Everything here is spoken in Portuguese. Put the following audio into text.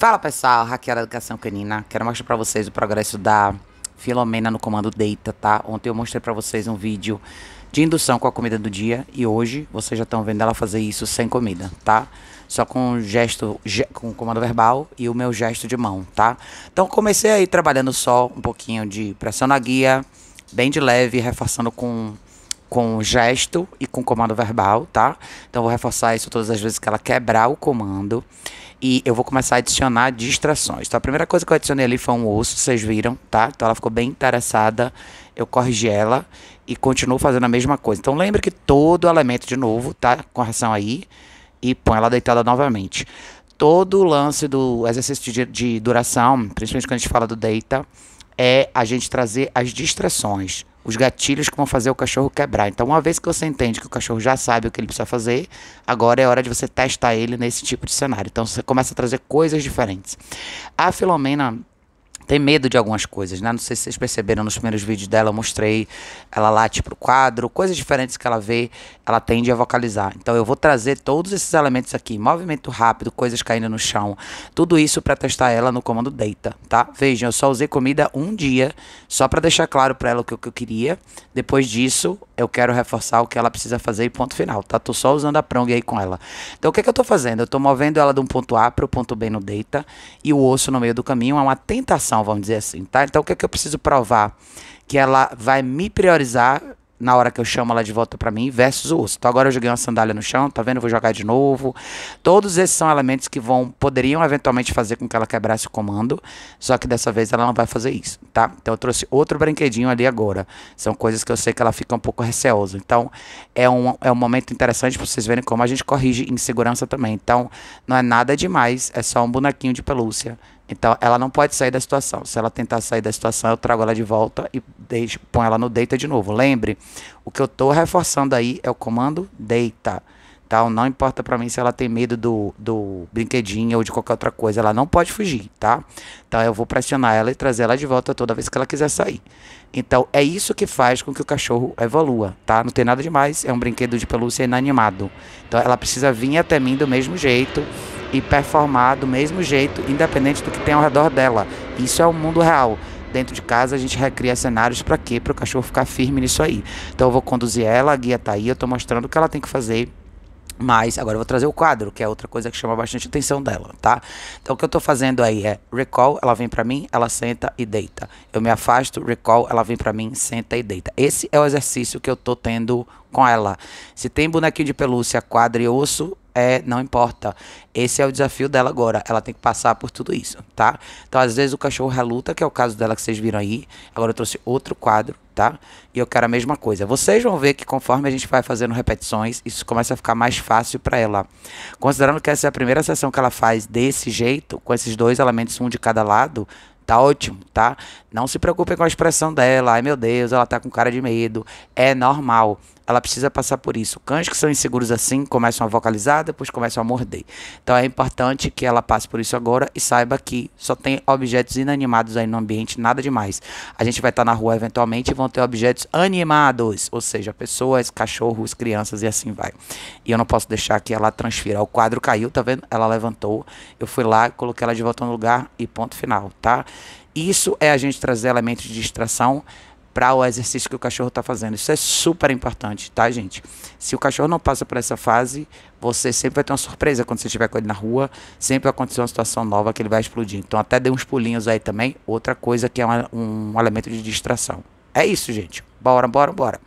Fala pessoal, Raquel da Educação Canina. Quero mostrar para vocês o progresso da Filomena no comando Deita, tá? Ontem eu mostrei para vocês um vídeo de indução com a comida do dia e hoje vocês já estão vendo ela fazer isso sem comida, tá? Só com gesto, com comando verbal e o meu gesto de mão, tá? Então comecei aí trabalhando só um pouquinho de pressão na guia, bem de leve, reforçando com com gesto e com comando verbal, tá? Então vou reforçar isso todas as vezes que ela quebrar o comando. E eu vou começar a adicionar distrações. Então, a primeira coisa que eu adicionei ali foi um osso, vocês viram, tá? Então, ela ficou bem interessada. Eu corrigi ela e continuo fazendo a mesma coisa. Então, lembre que todo elemento, de novo, tá? Correção aí. E põe ela deitada novamente. Todo o lance do exercício de, de duração, principalmente quando a gente fala do deita, é a gente trazer as distrações os gatilhos que vão fazer o cachorro quebrar. Então, uma vez que você entende que o cachorro já sabe o que ele precisa fazer, agora é hora de você testar ele nesse tipo de cenário. Então, você começa a trazer coisas diferentes. A Filomena tem medo de algumas coisas, né? Não sei se vocês perceberam nos primeiros vídeos dela, eu mostrei ela late pro quadro, coisas diferentes que ela vê, ela tende a vocalizar. Então eu vou trazer todos esses elementos aqui, movimento rápido, coisas caindo no chão, tudo isso para testar ela no comando deita, tá? Vejam, eu só usei comida um dia, só para deixar claro para ela o que, eu queria. Depois disso, eu quero reforçar o que ela precisa fazer e ponto final, tá? Tô só usando a prong aí com ela. Então o que, é que eu tô fazendo? Eu tô movendo ela de um ponto A pro ponto B no deita e o osso no meio do caminho é uma tentação não, vamos dizer assim, tá? Então o que é que eu preciso provar? Que ela vai me priorizar na hora que eu chamo ela de volta para mim versus o urso. Então agora eu joguei uma sandália no chão, tá vendo? Vou jogar de novo. Todos esses são elementos que vão poderiam eventualmente fazer com que ela quebrasse o comando, só que dessa vez ela não vai fazer isso, tá? Então eu trouxe outro brinquedinho ali agora. São coisas que eu sei que ela fica um pouco receosa. Então é um, é um momento interessante para vocês verem como a gente corrige insegurança também. Então não é nada demais, é só um bonequinho de pelúcia então, ela não pode sair da situação. Se ela tentar sair da situação, eu trago ela de volta e deixo, põe ela no deita de novo. Lembre, o que eu estou reforçando aí é o comando deita. Tá? Então Não importa para mim se ela tem medo do, do brinquedinho ou de qualquer outra coisa. Ela não pode fugir, tá? Então, eu vou pressionar ela e trazer ela de volta toda vez que ela quiser sair. Então, é isso que faz com que o cachorro evolua, tá? Não tem nada demais. É um brinquedo de pelúcia inanimado. Então, ela precisa vir até mim do mesmo jeito e performar do mesmo jeito, independente do que tem ao redor dela. Isso é o mundo real. Dentro de casa a gente recria cenários para quê? Para o cachorro ficar firme nisso aí. Então eu vou conduzir ela, a guia tá aí, eu estou mostrando o que ela tem que fazer mas agora eu vou trazer o quadro, que é outra coisa que chama bastante atenção dela, tá? Então o que eu estou fazendo aí é recall, ela vem para mim, ela senta e deita. Eu me afasto, recall, ela vem para mim, senta e deita. Esse é o exercício que eu estou tendo com ela. Se tem bonequinho de pelúcia, quadro e osso, é, não importa. Esse é o desafio dela agora. Ela tem que passar por tudo isso, tá? Então, às vezes o cachorro reluta, que é o caso dela que vocês viram aí. Agora eu trouxe outro quadro, tá? E eu quero a mesma coisa. Vocês vão ver que conforme a gente vai fazendo repetições, isso começa a ficar mais fácil para ela. Considerando que essa é a primeira sessão que ela faz desse jeito, com esses dois elementos, um de cada lado, tá ótimo, tá? Não se preocupe com a expressão dela. Ai meu Deus, ela tá com cara de medo. É normal. Ela precisa passar por isso. Cães que são inseguros assim começam a vocalizar, depois começam a morder. Então é importante que ela passe por isso agora e saiba que só tem objetos inanimados aí no ambiente, nada demais. A gente vai estar tá na rua eventualmente e vão ter objetos animados, ou seja, pessoas, cachorros, crianças e assim vai. E eu não posso deixar que ela transfira. O quadro caiu, tá vendo? Ela levantou, eu fui lá, coloquei ela de volta no lugar e ponto final, tá? Isso é a gente trazer elementos de distração para o exercício que o cachorro está fazendo. Isso é super importante, tá, gente? Se o cachorro não passa por essa fase, você sempre vai ter uma surpresa quando você estiver com ele na rua. Sempre vai acontecer uma situação nova que ele vai explodir. Então, até dê uns pulinhos aí também. Outra coisa que é uma, um elemento de distração. É isso, gente. Bora, bora, bora.